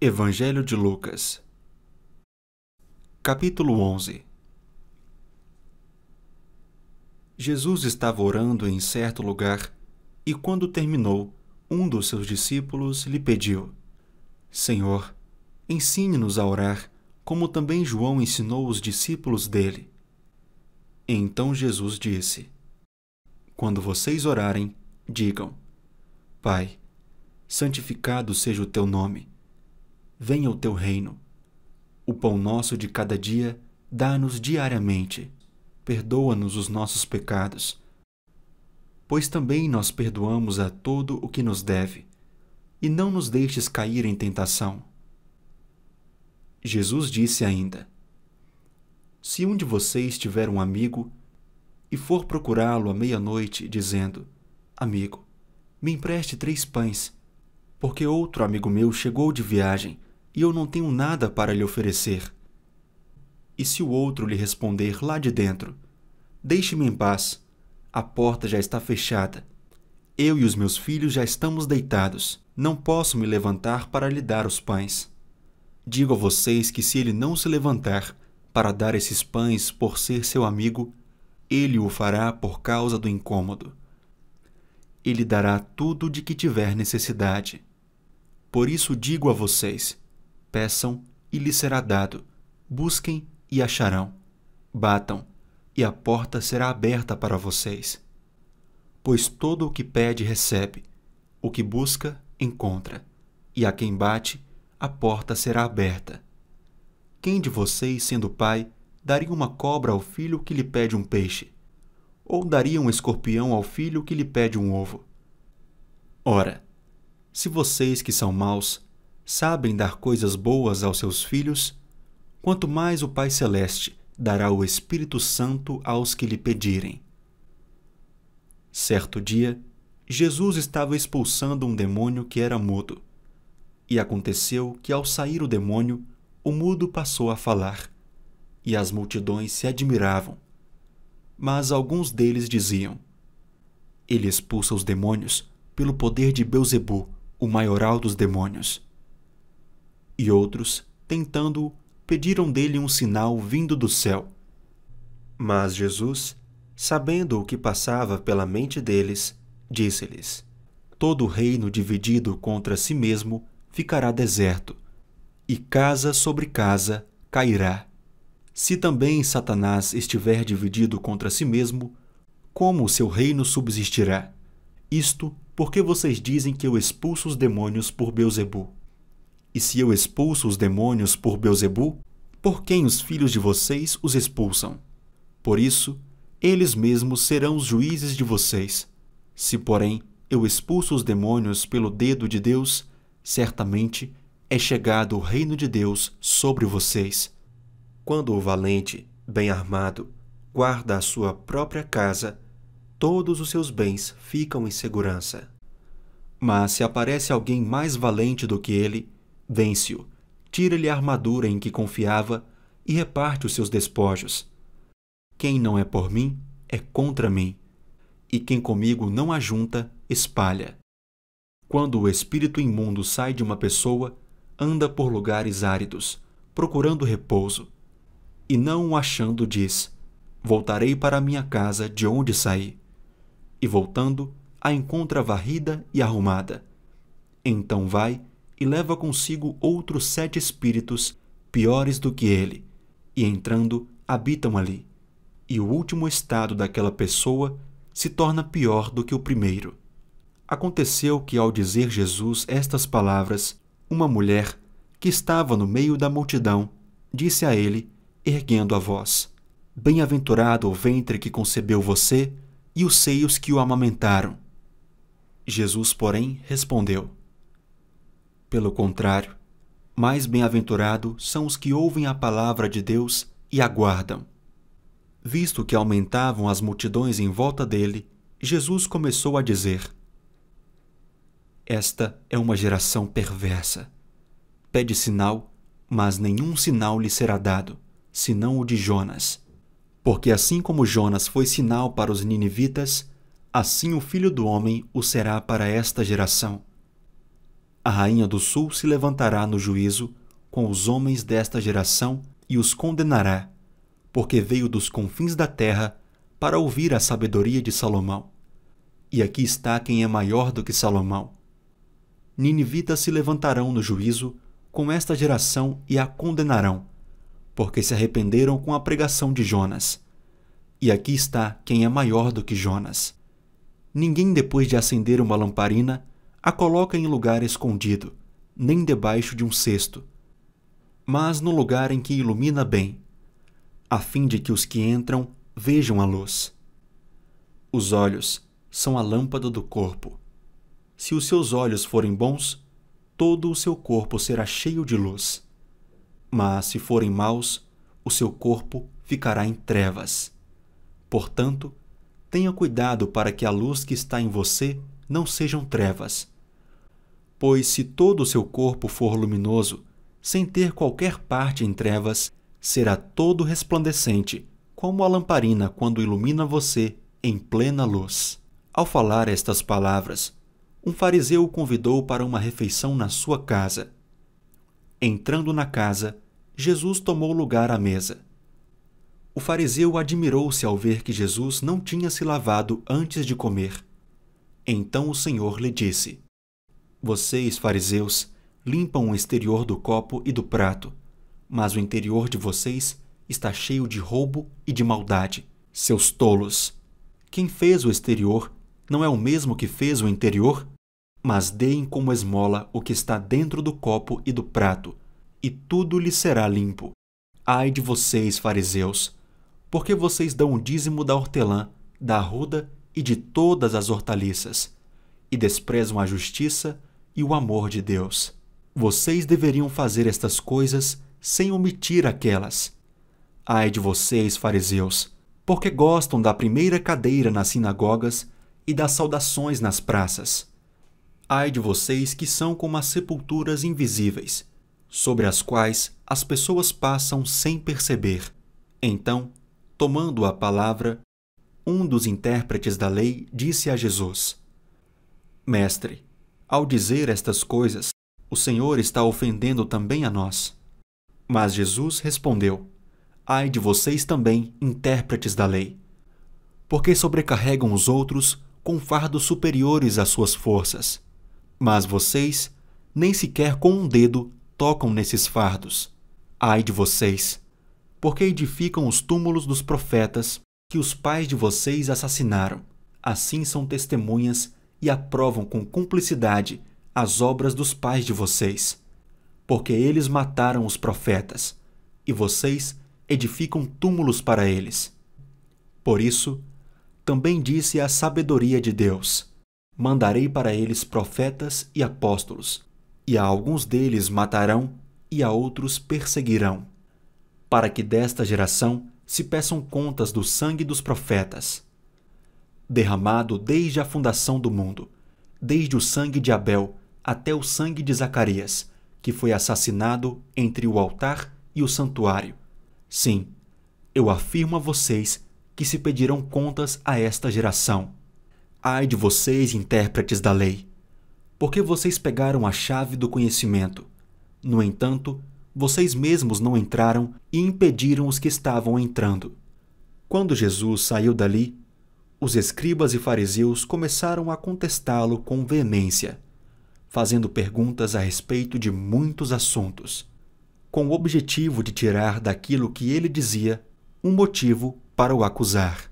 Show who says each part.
Speaker 1: Evangelho de Lucas, capítulo 11 Jesus estava orando em certo lugar e, quando terminou, um dos seus discípulos lhe pediu: Senhor, ensine-nos a orar, como também João ensinou os discípulos dele. Então Jesus disse: Quando vocês orarem, digam: Pai, santificado seja o teu nome venha o teu reino. O pão nosso de cada dia dá-nos diariamente. Perdoa-nos os nossos pecados, pois também nós perdoamos a todo o que nos deve, e não nos deixes cair em tentação. Jesus disse ainda: Se um de vocês tiver um amigo e for procurá-lo à meia-noite, dizendo: Amigo, me empreste três pães, porque outro amigo meu chegou de viagem e eu não tenho nada para lhe oferecer. E se o outro lhe responder lá de dentro: Deixe-me em paz, a porta já está fechada. Eu e os meus filhos já estamos deitados, não posso me levantar para lhe dar os pães. Digo a vocês que se ele não se levantar para dar esses pães por ser seu amigo, ele o fará por causa do incômodo. Ele dará tudo de que tiver necessidade. Por isso digo a vocês: Peçam e lhes será dado. Busquem e acharão. Batam e a porta será aberta para vocês. Pois todo o que pede recebe, o que busca encontra, e a quem bate, a porta será aberta. Quem de vocês, sendo pai, daria uma cobra ao filho que lhe pede um peixe? Ou daria um escorpião ao filho que lhe pede um ovo? Ora, se vocês que são maus sabem dar coisas boas aos seus filhos, quanto mais o Pai Celeste dará o Espírito Santo aos que lhe pedirem. Certo dia, Jesus estava expulsando um demônio que era mudo. E aconteceu que, ao sair o demônio, o mudo passou a falar, e as multidões se admiravam. Mas alguns deles diziam: Ele expulsa os demônios pelo poder de Beuzebu, o maioral dos demônios e outros, tentando-o, pediram dele um sinal vindo do céu. Mas Jesus, sabendo o que passava pela mente deles, disse-lhes: Todo reino dividido contra si mesmo ficará deserto, e casa sobre casa cairá. Se também Satanás estiver dividido contra si mesmo, como o seu reino subsistirá? Isto porque vocês dizem que eu expulso os demônios por Beuzebu. E se eu expulso os demônios por Beuzebu, por quem os filhos de vocês os expulsam? Por isso, eles mesmos serão os juízes de vocês. Se, porém, eu expulso os demônios pelo dedo de Deus, certamente é chegado o reino de Deus sobre vocês. Quando o valente, bem armado, guarda a sua própria casa, todos os seus bens ficam em segurança. Mas se aparece alguém mais valente do que ele, Vence-o, tira-lhe a armadura em que confiava e reparte os seus despojos. Quem não é por mim, é contra mim, e quem comigo não ajunta, espalha. Quando o espírito imundo sai de uma pessoa, anda por lugares áridos, procurando repouso. E não o achando, diz: Voltarei para minha casa de onde saí. E voltando, a encontra varrida e arrumada. Então vai e leva consigo outros sete espíritos, piores do que ele, e entrando, habitam ali. E o último estado daquela pessoa se torna pior do que o primeiro. Aconteceu que, ao dizer Jesus estas palavras, uma mulher, que estava no meio da multidão, disse a ele, erguendo a voz: Bem-aventurado o ventre que concebeu você e os seios que o amamentaram. Jesus, porém, respondeu: pelo contrário, mais bem-aventurados são os que ouvem a palavra de Deus e aguardam. Visto que aumentavam as multidões em volta dele, Jesus começou a dizer: Esta é uma geração perversa. Pede sinal, mas nenhum sinal lhe será dado, senão o de Jonas. Porque assim como Jonas foi sinal para os ninivitas, assim o filho do homem o será para esta geração. A rainha do sul se levantará no juízo com os homens desta geração e os condenará, porque veio dos confins da terra para ouvir a sabedoria de Salomão. E aqui está quem é maior do que Salomão. Ninivitas se levantarão no juízo com esta geração e a condenarão, porque se arrependeram com a pregação de Jonas. E aqui está quem é maior do que Jonas. Ninguém, depois de acender uma lamparina, a coloca em lugar escondido, nem debaixo de um cesto, mas no lugar em que ilumina bem, a fim de que os que entram vejam a luz. Os olhos são a lâmpada do corpo. Se os seus olhos forem bons, todo o seu corpo será cheio de luz. Mas se forem maus, o seu corpo ficará em trevas. Portanto, tenha cuidado para que a luz que está em você não sejam trevas. Pois se todo o seu corpo for luminoso, sem ter qualquer parte em trevas, será todo resplandecente, como a lamparina quando ilumina você em plena luz. Ao falar estas palavras, um fariseu o convidou para uma refeição na sua casa. Entrando na casa, Jesus tomou lugar à mesa. O fariseu admirou-se ao ver que Jesus não tinha se lavado antes de comer. Então o Senhor lhe disse: Vocês, fariseus, limpam o exterior do copo e do prato, mas o interior de vocês está cheio de roubo e de maldade. Seus tolos! Quem fez o exterior não é o mesmo que fez o interior? Mas deem como esmola o que está dentro do copo e do prato, e tudo lhe será limpo. Ai de vocês, fariseus! Porque vocês dão o dízimo da hortelã, da arruda e de todas as hortaliças, e desprezam a justiça e o amor de Deus. Vocês deveriam fazer estas coisas sem omitir aquelas. Ai de vocês, fariseus, porque gostam da primeira cadeira nas sinagogas e das saudações nas praças. Ai de vocês que são como as sepulturas invisíveis, sobre as quais as pessoas passam sem perceber. Então, tomando a palavra, um dos intérpretes da lei disse a Jesus: Mestre, ao dizer estas coisas, o Senhor está ofendendo também a nós. Mas Jesus respondeu: Ai de vocês também, intérpretes da lei, porque sobrecarregam os outros com fardos superiores às suas forças. Mas vocês, nem sequer com um dedo, tocam nesses fardos. Ai de vocês, porque edificam os túmulos dos profetas que os pais de vocês assassinaram. Assim são testemunhas e aprovam com cumplicidade as obras dos pais de vocês. Porque eles mataram os profetas, e vocês edificam túmulos para eles. Por isso, também disse a sabedoria de Deus: Mandarei para eles profetas e apóstolos, e a alguns deles matarão, e a outros perseguirão, para que desta geração se peçam contas do sangue dos profetas, derramado desde a fundação do mundo, desde o sangue de Abel até o sangue de Zacarias, que foi assassinado entre o altar e o santuário. Sim, eu afirmo a vocês que se pedirão contas a esta geração. Ai de vocês, intérpretes da lei! Porque vocês pegaram a chave do conhecimento. No entanto, vocês mesmos não entraram e impediram os que estavam entrando. Quando Jesus saiu dali, os escribas e fariseus começaram a contestá-lo com veemência, fazendo perguntas a respeito de muitos assuntos, com o objetivo de tirar daquilo que ele dizia um motivo para o acusar.